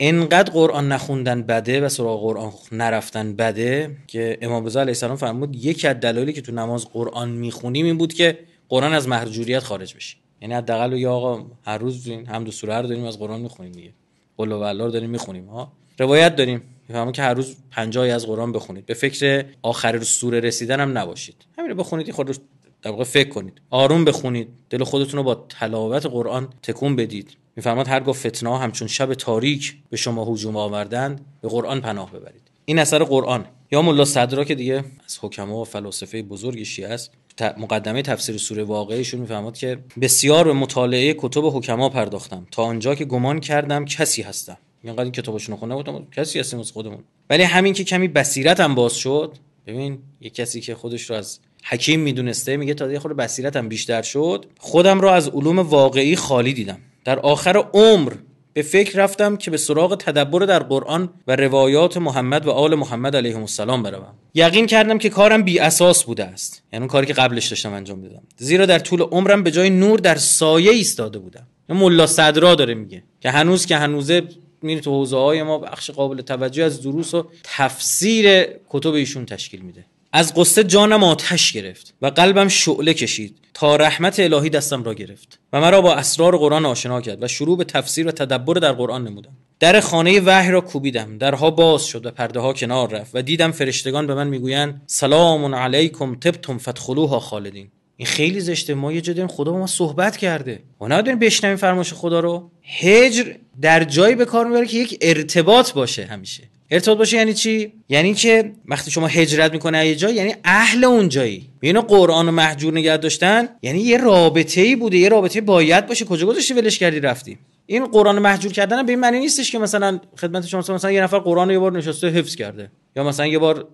انقدر قرآن نخوندن بده و سراغ قرآن نرفتن بده که امام رضا علیه السلام فرمود یکی از دلایلی که تو نماز قرآن میخونیم این بود که قرآن از محجوریت خارج بشه یعنی حداقل یا آقا هر روز این هم دو سوره رو داریم از قرآن میخونیم دیگه قل و رو داریم میخونیم ها روایت داریم میفهمم که هر روز 50 از قرآن بخونید به فکر آخر سوره رسیدن هم نباشید همین بخونید خود رو در واقع فکر کنید آروم بخونید دل خودتون رو با تلاوت قرآن تکون بدید میفرماد هرگاه فتنه همچون شب تاریک به شما هجوم آوردند به قرآن پناه ببرید این اثر قرآن یا ملا صدرا که دیگه از حکما و فلاسفه بزرگ شیعه است مقدمه تفسیر سوره واقعیشون میفهماد که بسیار به مطالعه کتب حکما پرداختم تا آنجا که گمان کردم کسی هستم اینقدر یعنی این کتابشون رو خونه بودم کسی هستیم از خودمون ولی همین که کمی بصیرتم باز شد ببین یه کسی که خودش رو از حکیم میدونسته میگه تا یه خورده بصیرتم بیشتر شد خودم رو از علوم واقعی خالی دیدم در آخر عمر به فکر رفتم که به سراغ تدبر در قرآن و روایات محمد و آل محمد علیهم السلام بروم یقین کردم که کارم بی اساس بوده است یعنی اون کاری که قبلش داشتم انجام میدادم زیرا در طول عمرم به جای نور در سایه ایستاده بودم ملا صدرا داره میگه که هنوز که هنوزه میره تو حوزه های ما بخش قابل توجه از دروس و تفسیر کتب ایشون تشکیل میده از قصه جانم آتش گرفت و قلبم شعله کشید تا رحمت الهی دستم را گرفت و مرا با اسرار قرآن آشنا کرد و شروع به تفسیر و تدبر در قرآن نمودم در خانه وحی را کوبیدم درها باز شد و پرده ها کنار رفت و دیدم فرشتگان به من میگویند سلام علیکم تبتم فدخلوها خالدین این خیلی زشته ما یه جا خدا با ما صحبت کرده ما نداریم بشنویم فرمایش خدا رو هجر در جایی به کار میبره که یک ارتباط باشه همیشه ارتباط باشه یعنی چی یعنی که وقتی شما هجرت میکنه یه جای یعنی اهل اون جایی یعنی قرآن و محجور نگه داشتن یعنی یه رابطه ای بوده یه رابطه باید باشه کجا گذاشتی ولش کردی رفتی این قرآن محجور کردن به این معنی نیستش که مثلا خدمت شما مثلا یه نفر قرآن یه بار نشسته حفظ کرده یا مثلا یه بار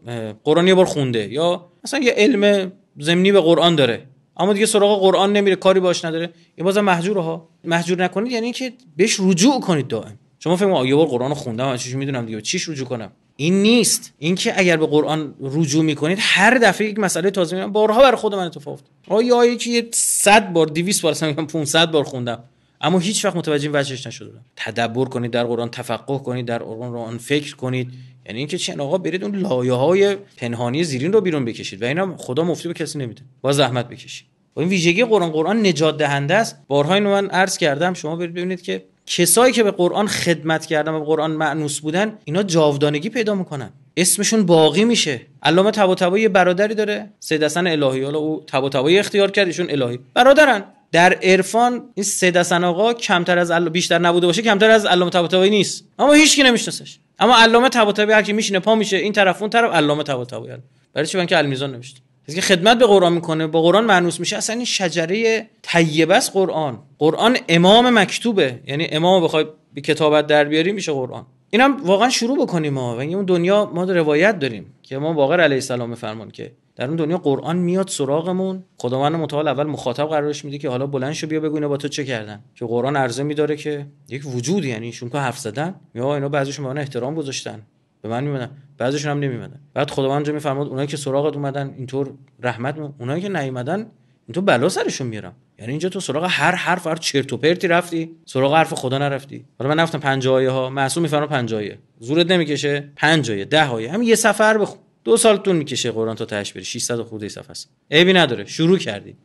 قرآن یه بار خونده یا مثلا یه علم زمینی به قرآن داره اما دیگه سراغ قرآن نمیره کاری باش نداره این بازم محجور ها محجور نکنید یعنی که بهش رجوع کنید دائم شما فهم یه بار قرآن خوندم چیش میدونم دیگه چیش رجوع کنم این نیست اینکه اگر به قرآن رجوع میکنید هر دفعه یک مسئله تازه میگم بارها بر خود من اتفاق افتاد آیا یکی 100 بار 200 بار 500 بار خوندم اما هیچ وقت متوجه وجهش نشده بودم تدبر کنید در قرآن تفقه کنید در قرآن فکر کنید یعنی اینکه چن آقا برید اون لایه های پنهانی زیرین رو بیرون بکشید و اینا خدا مفتی به کسی نمیده با زحمت بکشید و این ویژگی قرآن قرآن نجات دهنده است بارها اینو من عرض کردم شما برید ببینید که کسایی که به قرآن خدمت کردن و به قرآن معنوس بودن اینا جاودانگی پیدا میکنن اسمشون باقی میشه علامه طباطبایی برادری داره سید حسن الهی حالا او طباطبایی اختیار کرد ایشون الهی برادرن در عرفان این سید حسن آقا کمتر از عل... بیشتر نبوده باشه کمتر از علامه طباطبایی نیست اما هیچ کی نمیشناسش اما علامه طباطبایی هر کی میشینه پا میشه این طرف اون طرف علامه طباطبایی برای چی من که المیزان نمیشته که خدمت به قرآن میکنه با قرآن معنوس میشه اصلا این شجره طیبه است قرآن قرآن امام مکتوبه یعنی امام بخوای به کتابت در بیاری میشه قرآن اینم واقعا شروع بکنیم ما و اون دنیا ما روایت داریم که ما باقر علیه السلام فرمان که در اون دنیا قرآن میاد سراغمون خداوند متعال اول مخاطب قرارش میده که حالا بلند شو بیا بگو اینا با تو چه کردن که قرآن عرضه میداره که یک وجود یعنی ایشون که حرف زدن یا اینا بعضیشون به من احترام گذاشتن به من میمدن بعضیشون هم نمیمدن بعد خداوند جو میفرماد اونایی که سراغت اومدن اینطور رحمت مون اونایی که نیومدن اینطور بلا سرشون میارم یعنی اینجا تو سراغ هر حرف هر چرت و پرتی رفتی سراغ حرف خدا نرفتی حالا من نفتم پنج آیه ها معصوم میفرما پنج آیه زورت نمیکشه پنج آیه ده آیه همین یه سفر بخون دو سال میکشه قرآن تا تهش بری 600 خورده صفحه است عیبی نداره شروع کردی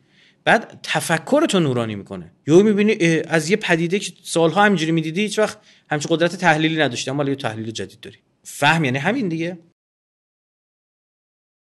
بعد تفکر تو نورانی میکنه یو میبینی از یه پدیده که سالها همینجوری میدیدی هیچ وقت همچین قدرت تحلیلی نداشتی اما یه تحلیل جدید داری فهم یعنی همین دیگه